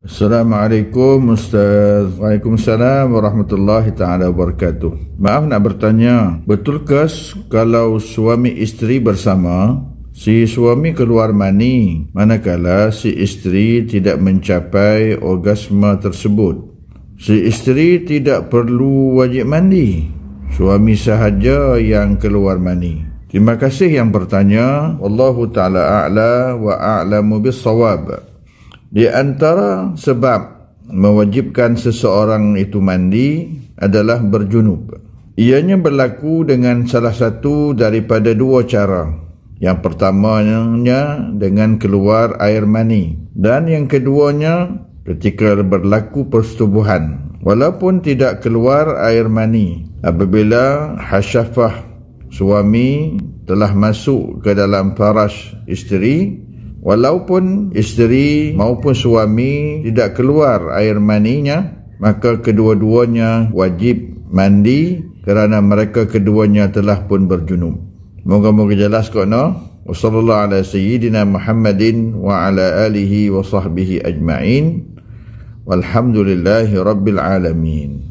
Assalamualaikum Ustaz Waalaikumsalam Warahmatullahi Ta'ala Wabarakatuh Maaf nak bertanya Betulkah kalau suami isteri bersama Si suami keluar mani Manakala si isteri tidak mencapai orgasma tersebut Si isteri tidak perlu wajib mandi Suami sahaja yang keluar mani Terima kasih yang bertanya Wallahu ta'ala a'la wa a'lamu bisawab di antara sebab mewajibkan seseorang itu mandi adalah berjunub. Ianya berlaku dengan salah satu daripada dua cara. Yang pertamanya dengan keluar air mani dan yang keduanya ketika berlaku persetubuhan. Walaupun tidak keluar air mani apabila hasyafah suami telah masuk ke dalam faraj isteri Walaupun isteri maupun suami tidak keluar air maninya, maka kedua-duanya wajib mandi kerana mereka keduanya telah pun berjunub. Moga-moga jelas kok no. Wassallallahu ala sayyidina Muhammadin wa ala alihi wa sahbihi ajma'in. Walhamdulillahi alamin.